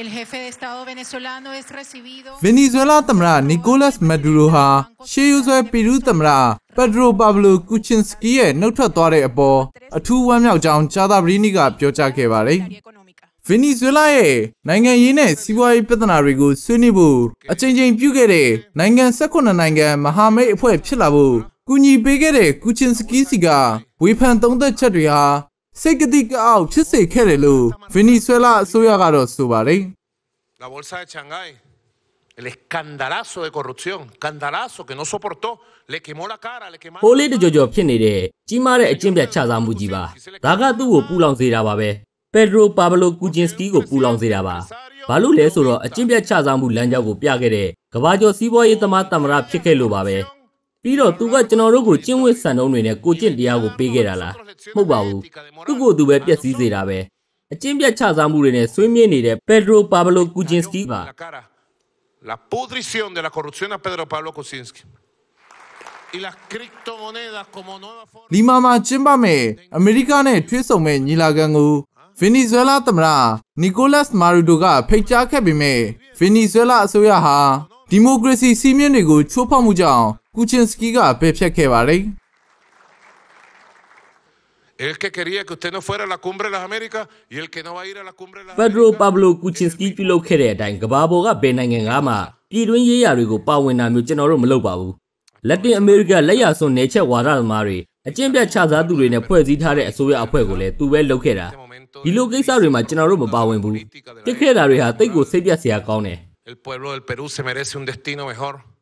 El jefe de Estado venezolano es recibido ဗင်နီဇွဲလားသမ္မတနီကိုလပ်မက်ဒူရိုဟာရှေးရိုးဆွဲပီရူးသမ္မတပက်ဒရိုပါဘလိုကူချင်စကီရဲ့နှုတ်ထွက်သွားတဲ့အပေါ်အထူးဝမ်းမြောက်ကြောင်းကြာသပတေးနေ့ကပြောကြားခဲ့ပါတယ်ဗင်နီဇွဲလားရဲ့နိုင်ငံရေးနဲ့စီးပွားရေးပြဿနာတွေကိုဆွေးနွေးဖို့အချိန်ချင်းပြုခဲ့တဲ့နိုင်ငံ16နိုင်ငံမဟာမိတ်အဖွဲ့ဖြစ်လာဖို့ကူညီပေးခဲ့တဲ့ကူချင်စကီစီကဝေဖန်သုံးသက်ချက်တွေဟာစိတ်ကတိကအောက်ဖြစ်စေခဲ့တယ်လို့ဗင်နီဇွဲလားအစိုးရကတော့ဆိုပါတယ် La bolsa de Shanghái el escandalazo de corrupción, escandalazo que no soportó, le quemó la cara, le quemó ဟိုလေးတကြောကြောဖြစ်နေတဲ့ကြီးမားတဲ့အကျင့်ပြတ်ချစားမှုကြီးပါဒါကသူ့ကိုပူလောင်စေတာပါပဲပက်ဒရိုပါဘလိုကူဂျင်စကီကိုပူလောင်စေတာပါဘာလို့လဲဆိုတော့အကျင့်ပြတ်ချစားမှုလမ်းကြောင်းကိုပြခဲ့တဲ့ကဘာကျော်စီးပွားရေးသမားတမရဖြစ်ခဲ့လို့ပါပဲပြီးတော့သူကကျွန်တော်တို့ကိုကျင့်ဝတ်စံနှုန်းတွေနဲ့ကိုကျင့်တရားကိုပေးခဲ့တာလားမဟုတ်ပါဘူးသူ့ကိုသူပဲပြက်စီးစေတာပဲအကျင့်ပြတ်ချစားမှုတွေနဲ့ဆွေးမြေ့နေတဲ့ပက်ဒရိုပါဘလိုကူဂျင်စကီပါ La pudrición de la corrupción a Pedro Pablo Kuczynski. လီမာမှာကျင်းပမဲ့အမေရိကနဲ့ထွေးဆုံမဲ့ညီလာခံကိုဗင်နီဇွဲလားသမ္မတနီကိုလတ်မာရူဒိုကဖိတ်ကြားခဲ့ပေမဲ့ဗင်နီဇွဲလားအစိုးရဟာဒီမိုကရေစီစည်းမျဉ်းတွေကိုချိုးဖောက်မှုကြောင့်ကူချင်စကီကပယ်ဖြတ်ခဲ့ပါတယ် El que quería que usted no fuera a la cumbre de las Américas y el que no va a ir a la cumbre de las Pedro Pablo Kuczynski ပြုလုပ်ခဲ့တဲ့အတိုင်းကမ္ဘာပေါ်ကဘယ်နိုင်ငံကမှပြည်တွင်းရေးရာတွေကိုပါဝင်တာမျိုးကျွန်တော်တို့မလုပ်ပါဘူး။လက်တင်အမေရိကလက်ရစွန်နယ်ချက်ဝါဒသမားတွေအကျင့်ပြခြစားသူတွေနဲ့ဖွဲ့စည်းထားတဲ့အစိုးရအဖွဲ့ကိုလည်းသူပဲလုပ်ခဲ့တာ။ဒီလိုကိစ္စတွေမှာကျွန်တော်တို့မပါဝင်ဘူး။တက်ခဲ့တာတွေဟာတိတ်ကိုစိတ်ပြက်စရာကောင်းတယ်။ El pueblo del Perú se merece un destino mejor.